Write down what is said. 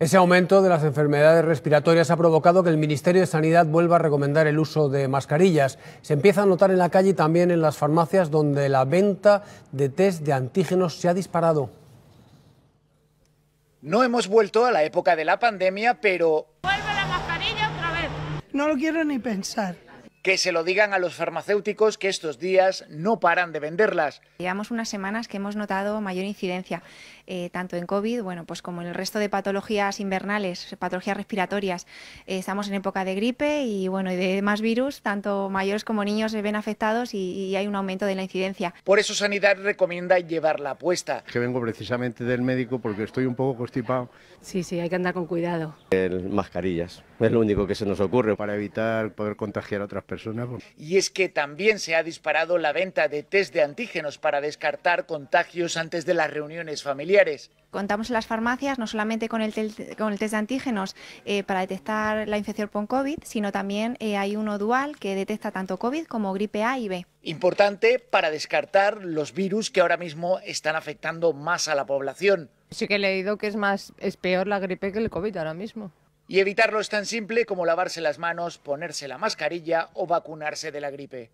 Ese aumento de las enfermedades respiratorias ha provocado que el Ministerio de Sanidad vuelva a recomendar el uso de mascarillas. Se empieza a notar en la calle y también en las farmacias donde la venta de test de antígenos se ha disparado. No hemos vuelto a la época de la pandemia, pero... Vuelve la mascarilla otra vez. No lo quiero ni pensar que se lo digan a los farmacéuticos que estos días no paran de venderlas. Llevamos unas semanas que hemos notado mayor incidencia, eh, tanto en COVID, bueno, pues como en el resto de patologías invernales, patologías respiratorias. Eh, estamos en época de gripe y bueno, y de más virus, tanto mayores como niños se ven afectados y, hay un aumento de la incidencia. Por eso Sanidad recomienda llevarla apuesta. Que vengo precisamente del médico porque estoy un poco constipado. Sí, sí, hay que andar con cuidado. mascarillas, es lo único que se nos ocurre para evitar poder contagiar a otras personas y es que también se ha disparado la venta de test de antígenos para descartar contagios antes de las reuniones familiares. Contamos en las farmacias no solamente con el, con el test de antígenos eh, para detectar la infección por COVID, sino también eh, hay uno dual que detecta tanto COVID como gripe A y B. Importante para descartar los virus que ahora mismo están afectando más a la población. Sí que he leído que es más es peor la gripe que el COVID ahora mismo. Y evitarlo es tan simple como lavarse las manos, ponerse la mascarilla o vacunarse de la gripe.